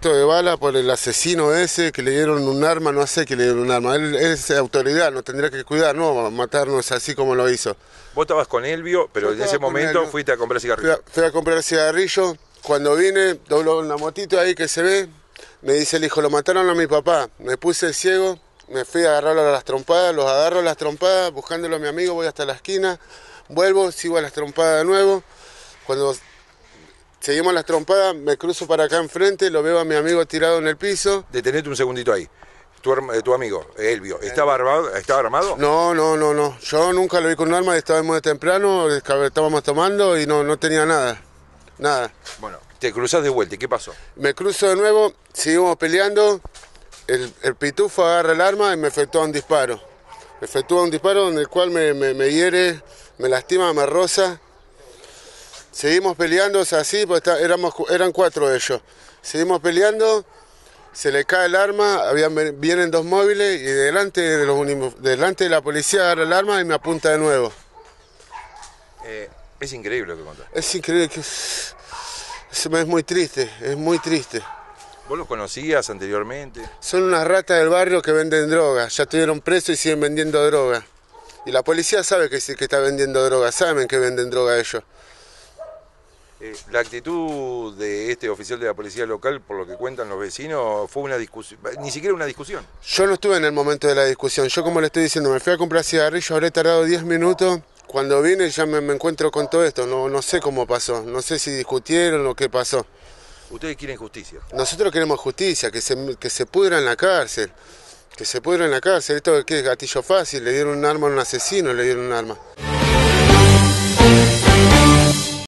de bala por el asesino ese que le dieron un arma, no sé que le dieron un arma. Él es autoridad, nos tendría que cuidar, no matarnos así como lo hizo. Vos estabas con Elvio, pero en ese momento fuiste a comprar cigarrillo. Fui a, comprar cigarrillo. Cuando vine, dobló una motito ahí que se ve. Me dice el hijo, lo mataron a mi papá. Me puse ciego, me fui a agarrarlo a las trompadas, los agarro a las trompadas, buscándolo a mi amigo, voy hasta la esquina, vuelvo, sigo a las trompadas de nuevo. Cuando Seguimos las trompadas, me cruzo para acá enfrente, lo veo a mi amigo tirado en el piso. Detenete un segundito ahí. Tu, eh, amigo, Elvio, eh. ¿estaba armado, No, no, no, no. Yo nunca lo vi con un arma, estaba muy temprano, estábamos tomando y no, tenía nada. Nada. Bueno, te cruzas de vuelta, ¿y qué pasó? Me cruzo de nuevo, seguimos peleando, el, pitufo agarra el arma y me efectúa un disparo. Me efectúa un disparo en el cual me, me hiere, me lastima, me roza Seguimos peleando, así, pues éramos, eran cuatro de ellos. Seguimos peleando, se le cae el arma, vienen dos móviles y delante de, los, delante de la policía agarra el arma y me apunta de nuevo. Eh, es increíble lo que contás. Es increíble, es, muy triste, es muy triste. ¿Vos los conocías anteriormente? Son unas ratas del barrio que venden droga. Ya estuvieron presos y siguen vendiendo droga. Y la policía sabe que, que está vendiendo droga, saben que venden droga ellos. Eh, la actitud de este oficial de la policía local, por lo que cuentan los vecinos, fue una discusión, ni siquiera una discusión. Yo no estuve en el momento de la discusión. Yo, como le estoy diciendo, me fui a comprar cigarrillos, habré tardado 10 minutos. Cuando vine ya me, encuentro con todo esto. No, no sé cómo pasó. No sé si discutieron o qué pasó. Ustedes quieren justicia. Nosotros queremos justicia, que se, que se pudra en la cárcel. Que se pudra en la cárcel. Esto que es gatillo fácil. Le dieron un arma a un asesino, le dieron un arma.